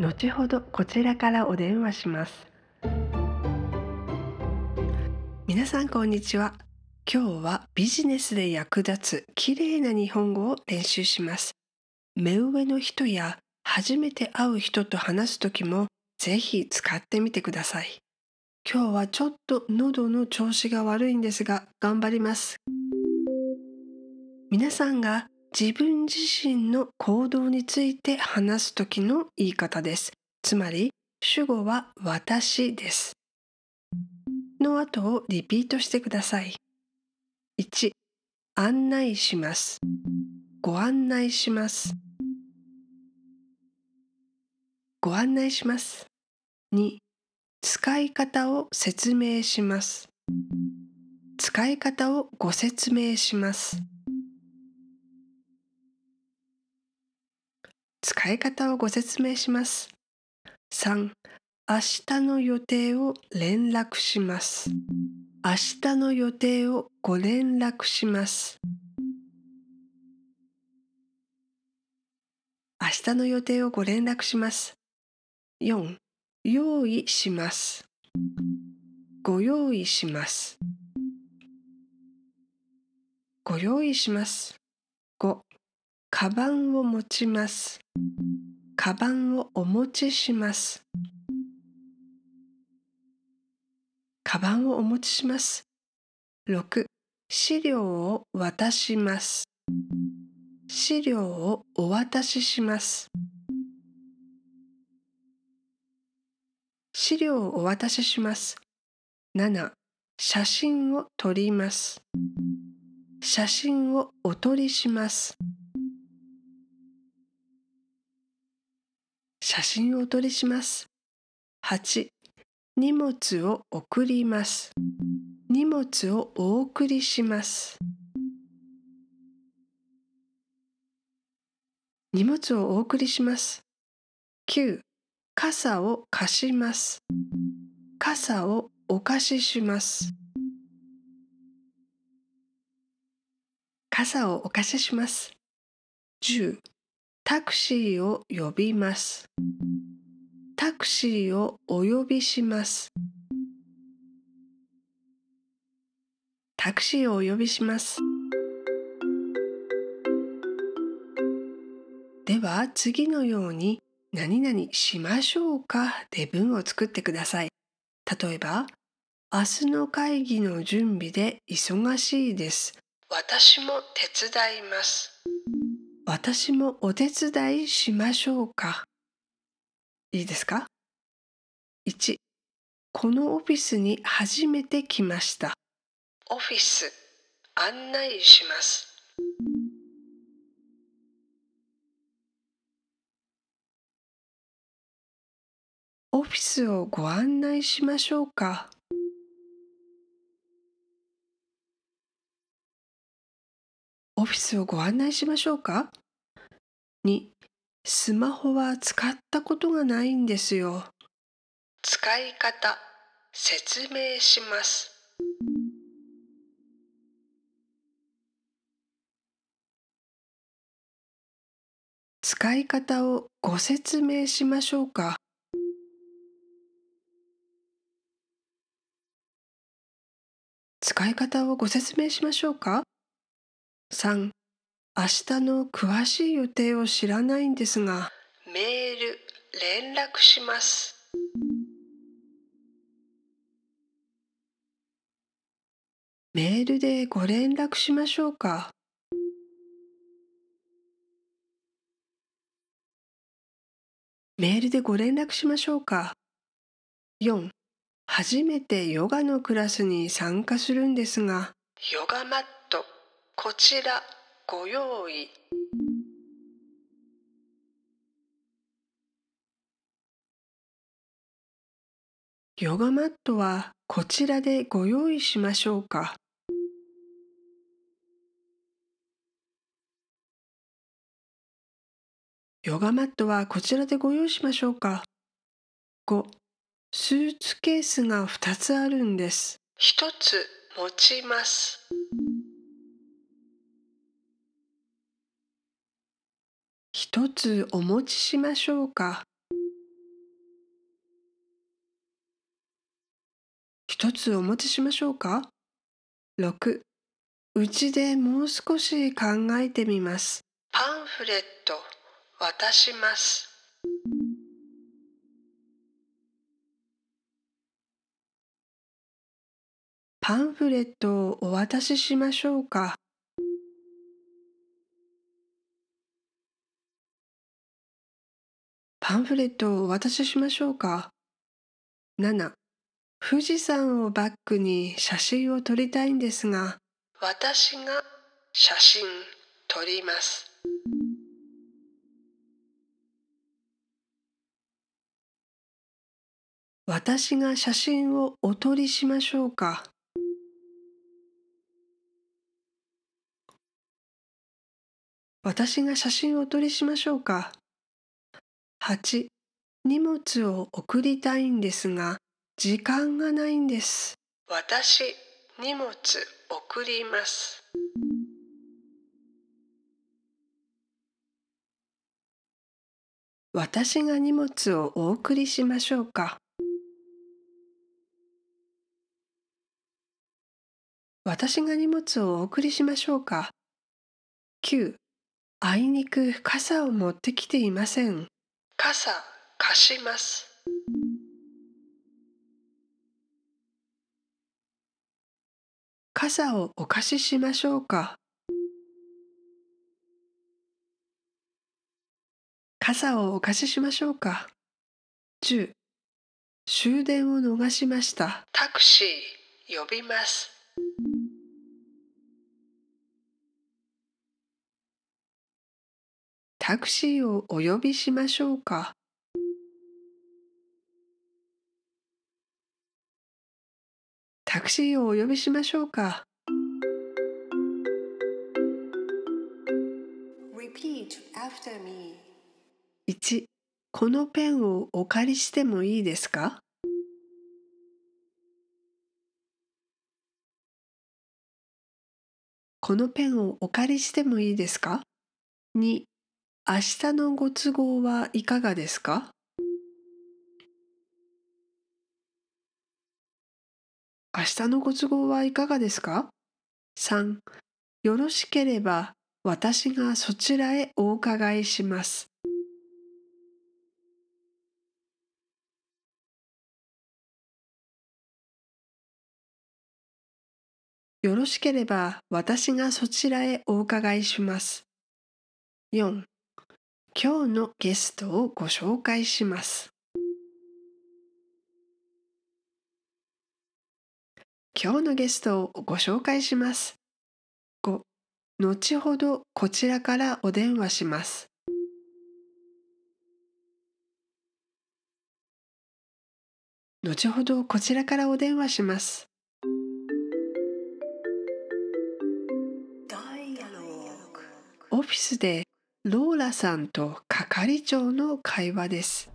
後ほどこちらからお電話します皆さんこんにちは今日はビジネスで役立つ綺麗な日本語を練習します目上の人や初めて会う人と話す時もぜひ使ってみてください今日はちょっと喉の調子が悪いんですが頑張ります皆さんが自分自身の行動について話す時の言い方です。つまり主語は私です。の後をリピートしてください。1案内します。ご案内します。ご案内します。2使い方を説明します。使い方をご説明します。使い方をご説明します。3、明日の予定を連絡します。明日の予定をご連絡します。明日の予定をご連絡します。4、用意します。ご用意します。ご用意します。5、カバンを持ちます。カバンをお持ちします。カバンをお持ちします。6資料を渡します。資料をお渡しします。資料をお渡しします。7写真を撮ります。写真をお撮りします。写真をお撮りします。8荷物を送ります。荷物をお送りします。荷物をお送りします。9傘を貸します。傘をお貸しします。傘をお貸しします。10タクシーを呼びます。タクシーをお呼びします。タクシーをお呼びします。では次のように何々しましょうかで文を作ってください。例えば、明日の会議の準備で忙しいです。私も手伝います。私もお手伝いしましょうかいいですか ?1 このオフィスに初めて来ましたオフィス案内しますオフィスをご案内しましょうか。オフィスをご案内しましょうかにスマホは使ったことがないんですよ使い方説明します使い方をご説明しましょうか使い方をご説明しましょうか3明日の詳しい予定を知らないんですがメール連絡しますメールでご連絡しましょうかメールでご連絡しましょうか4初めてヨガのクラスに参加するんですがヨガマットこちらご用意ヨガマットはこちらでご用意しましょうかヨガマットはこちらでご用意しましょうか5スーツケースが2つあるんです1つ持ちます。一つお持ちしましょうか一つお持ちしましょうかうちでもう少し考えてみますパンフレット渡しますパンフレットをお渡ししましょうかパンフレットをお渡ししましょうか。7富士山をバックに写真を撮りたいんですが私が写真撮ります私が写真をお撮りしましょうか私が写真を撮りしましょうか8荷物を送りたいんですが時間がないんです私荷物送ります私が荷物をお送りしましょうか私が荷物をお送りしましょうか9あいにく傘を持ってきていません傘貸します傘をお貸ししましょうか傘をお貸ししましょうか1終電を逃しましたタクシー呼びますタクシーをお呼びしましょうか。タクシーをお呼びしましょうか。1このペンをお借りしてもいいですかこのペンをお借りしてもいいですか2明日のご都合はいかがですか明日のご都合はいかがですか ?3 よろしければ私がそちらへお伺いします。よろしければ私がそちらへお伺いします。4今日のゲストをご紹介します。今日のゲストをご紹介します。5. 後ほどこちらからお電話します。後ほどこちらからお電話します。オフィスでローラさんと係長の会話です。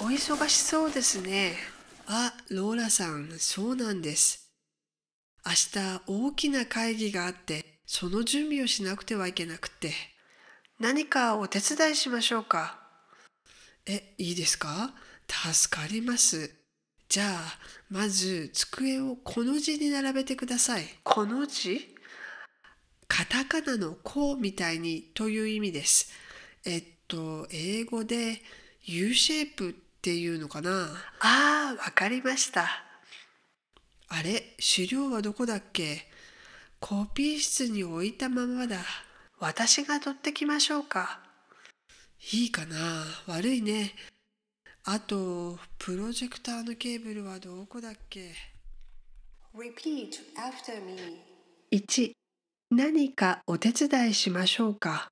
お忙しそうですね。あ、ローラさん、そうなんです。明日大きな会議があって、その準備をしなくてはいけなくて。何かお手伝いしましょうか。え、いいですか助かります。じゃあ、まず机をこの字に並べてください。この字カタカナのこうみたいにという意味です。えっと、英語で U シェイプっていうのかなあーわかりました。あれ、資料はどこだっけコピー室に置いたままだ。私が取ってきましょうか。いいかな悪いね。あと、プロジェクターのケーブルはどこだっけ ?Repeat after me. 1何かお手伝いしましょうか。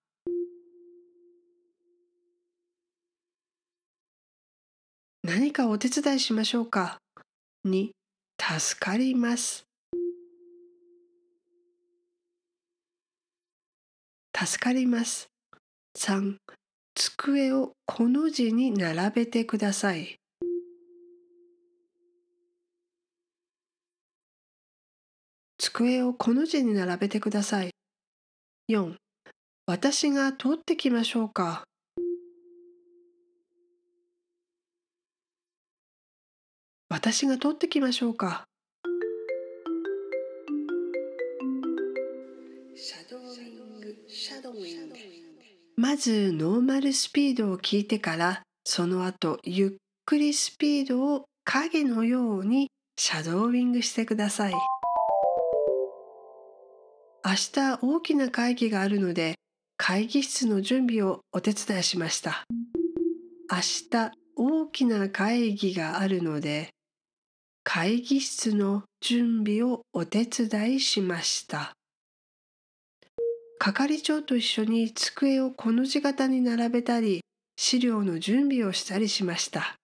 何かお手伝いしましょうか。に、助かります。助かります。3、机をこの字に並べてください。机をこの字に並べてください。4. 私が取ってきましょうか。私が取ってきましょうか。まずノーマルスピードを聞いてからその後ゆっくりスピードを影のようにシャドーィングしてください。明日大きな会議があるので会議室の準備をお手伝いしました明日大きな会議があるので会議室の準備をお手伝いしました係長と一緒に机をこの字型に並べたり資料の準備をしたりしました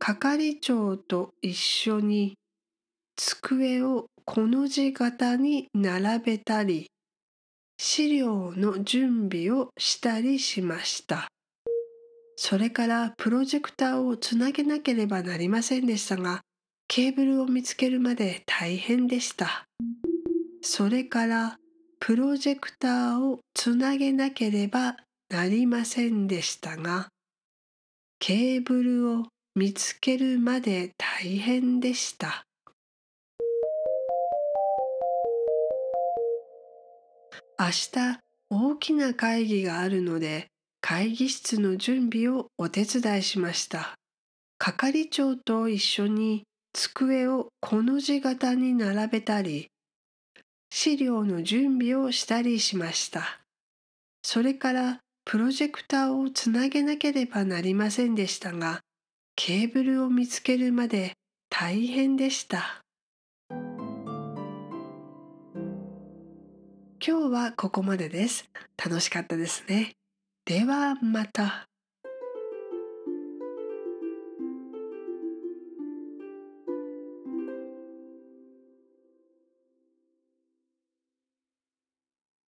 係長と一緒に机をこの字型に並べたり資料の準備をしたりしましたそれからプロジェクターをつなげなければなりませんでしたがケーブルを見つけるまで大変でしたそれからプロジェクターをつなげなければなりませんでしたがケーブルを見つけるまで大変でした明日大きな会議があるので会議室の準備をお手伝いしました係長と一緒に机をこの字型に並べたり資料の準備をしたりしましたそれからプロジェクターをつなげなければなりませんでしたがケーブルを見つけるまで大変でした今日はここまでです。楽しかったですね。ではまた。